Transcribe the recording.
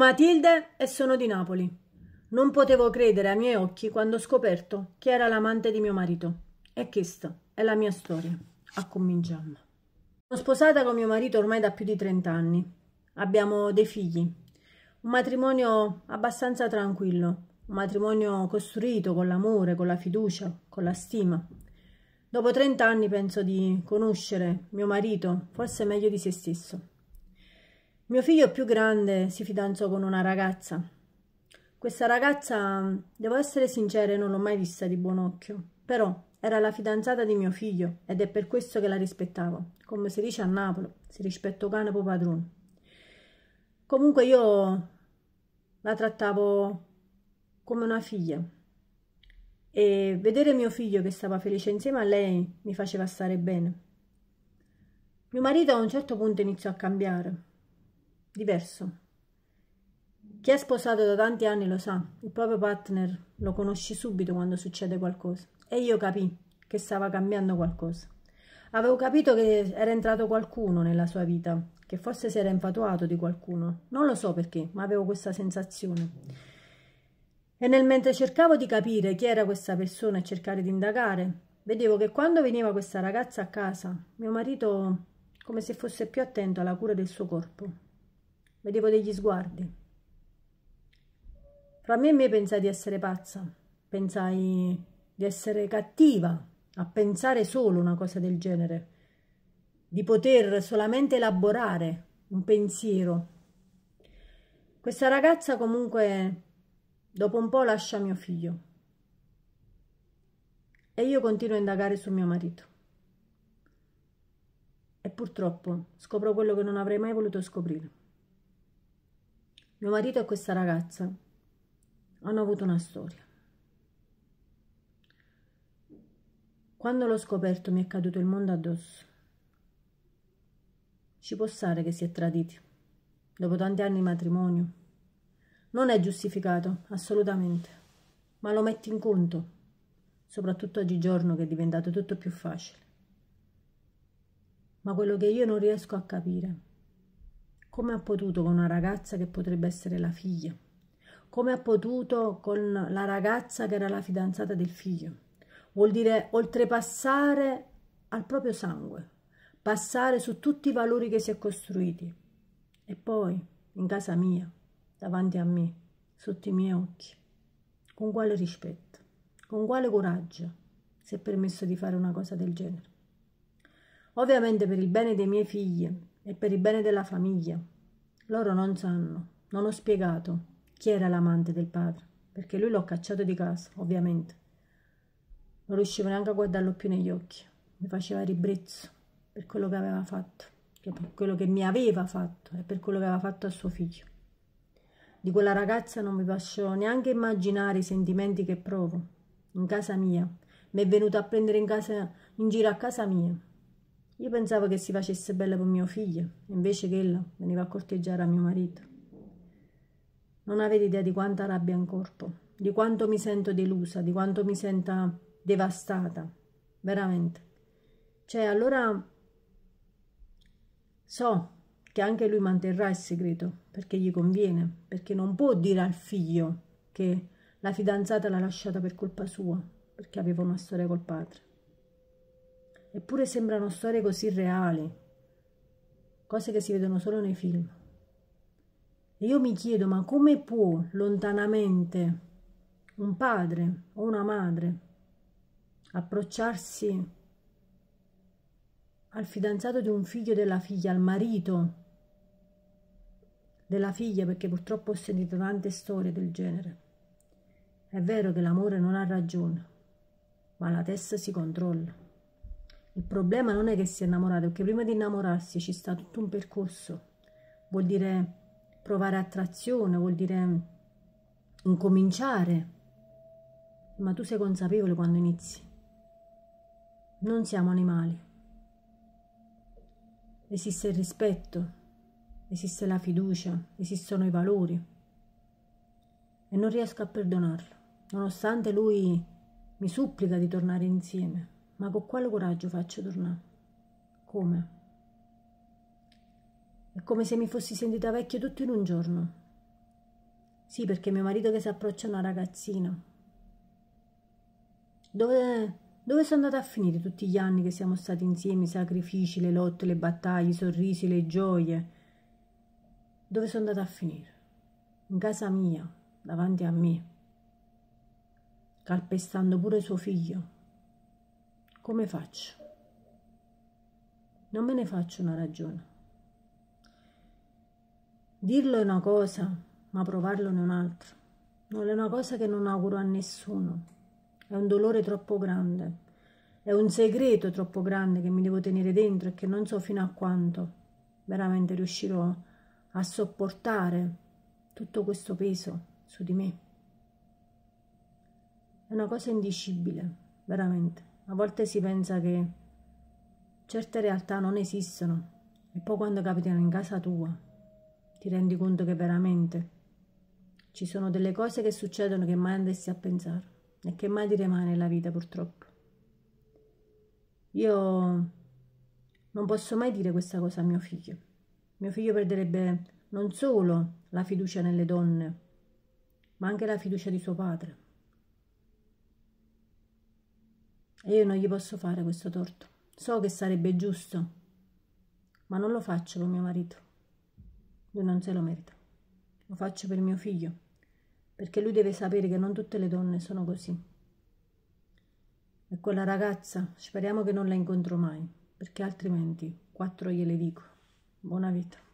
Matilde e sono di Napoli. Non potevo credere ai miei occhi quando ho scoperto chi era l'amante di mio marito. E questa è la mia storia. A cominciamo. Sono sposata con mio marito ormai da più di 30 anni. Abbiamo dei figli. Un matrimonio abbastanza tranquillo, un matrimonio costruito con l'amore, con la fiducia, con la stima. Dopo 30 anni penso di conoscere mio marito, forse meglio di se stesso. Mio figlio più grande si fidanzò con una ragazza. Questa ragazza, devo essere sincera, non l'ho mai vista di buon occhio, però era la fidanzata di mio figlio ed è per questo che la rispettavo. Come si dice a Napoli, si rispetto cane po' padrone. Comunque io la trattavo come una figlia e vedere mio figlio che stava felice insieme a lei mi faceva stare bene. Mio marito a un certo punto iniziò a cambiare diverso. Chi è sposato da tanti anni lo sa, il proprio partner lo conosci subito quando succede qualcosa. E io capì che stava cambiando qualcosa. Avevo capito che era entrato qualcuno nella sua vita, che forse si era infatuato di qualcuno. Non lo so perché, ma avevo questa sensazione. E nel mentre cercavo di capire chi era questa persona e cercare di indagare, vedevo che quando veniva questa ragazza a casa, mio marito come se fosse più attento alla cura del suo corpo, Vedevo degli sguardi. Fra me e me pensai di essere pazza, pensai di essere cattiva a pensare solo una cosa del genere, di poter solamente elaborare un pensiero. Questa ragazza comunque dopo un po' lascia mio figlio e io continuo a indagare su mio marito. E purtroppo scopro quello che non avrei mai voluto scoprire. Mio marito e questa ragazza hanno avuto una storia. Quando l'ho scoperto mi è caduto il mondo addosso. Ci può stare che si è traditi, dopo tanti anni di matrimonio. Non è giustificato, assolutamente, ma lo metti in conto, soprattutto oggigiorno che è diventato tutto più facile. Ma quello che io non riesco a capire è come ha potuto con una ragazza che potrebbe essere la figlia? Come ha potuto con la ragazza che era la fidanzata del figlio? Vuol dire oltrepassare al proprio sangue, passare su tutti i valori che si è costruiti. E poi, in casa mia, davanti a me, sotto i miei occhi, con quale rispetto, con quale coraggio si è permesso di fare una cosa del genere. Ovviamente per il bene dei miei figli e per il bene della famiglia. Loro non sanno, non ho spiegato chi era l'amante del padre, perché lui l'ho cacciato di casa, ovviamente. Non riuscivo neanche a guardarlo più negli occhi, mi faceva ribrezzo per quello che aveva fatto, per quello che mi aveva fatto e per quello che aveva fatto a suo figlio. Di quella ragazza non mi faccio neanche immaginare i sentimenti che provo. In casa mia, mi è venuta a prendere in, casa, in giro a casa mia, io pensavo che si facesse bella con mio figlio, invece che ella veniva a corteggiare a mio marito. Non avete idea di quanta rabbia in corpo, di quanto mi sento delusa, di quanto mi senta devastata, veramente. Cioè, allora so che anche lui manterrà il segreto, perché gli conviene, perché non può dire al figlio che la fidanzata l'ha lasciata per colpa sua, perché aveva una storia col padre eppure sembrano storie così reali, cose che si vedono solo nei film. E io mi chiedo, ma come può lontanamente un padre o una madre approcciarsi al fidanzato di un figlio della figlia, al marito della figlia, perché purtroppo ho sentito tante storie del genere. È vero che l'amore non ha ragione, ma la testa si controlla. Il problema non è che si è innamorato, perché prima di innamorarsi ci sta tutto un percorso. Vuol dire provare attrazione, vuol dire incominciare. Ma tu sei consapevole quando inizi. Non siamo animali. Esiste il rispetto, esiste la fiducia, esistono i valori. E non riesco a perdonarlo, nonostante lui mi supplica di tornare insieme ma con quale coraggio faccio tornare? Come? È come se mi fossi sentita vecchia tutto in un giorno. Sì, perché mio marito che si approccia a una ragazzina. Dove, dove sono andata a finire tutti gli anni che siamo stati insieme, i sacrifici, le lotte, le battaglie, i sorrisi, le gioie? Dove sono andata a finire? In casa mia, davanti a me, calpestando pure suo figlio come faccio? Non me ne faccio una ragione. Dirlo è una cosa, ma provarlo ne è un'altra. Non è una cosa che non auguro a nessuno. È un dolore troppo grande. È un segreto troppo grande che mi devo tenere dentro e che non so fino a quanto veramente riuscirò a sopportare tutto questo peso su di me. È una cosa indicibile, veramente. A volte si pensa che certe realtà non esistono e poi quando capitano in casa tua ti rendi conto che veramente ci sono delle cose che succedono che mai andessi a pensare e che mai ti rimane nella vita purtroppo. Io non posso mai dire questa cosa a mio figlio. Mio figlio perderebbe non solo la fiducia nelle donne, ma anche la fiducia di suo padre. E io non gli posso fare questo torto. So che sarebbe giusto, ma non lo faccio per mio marito. Lui non se lo merita. Lo faccio per mio figlio, perché lui deve sapere che non tutte le donne sono così. E quella ragazza, speriamo che non la incontro mai, perché altrimenti quattro gliele dico. Buona vita.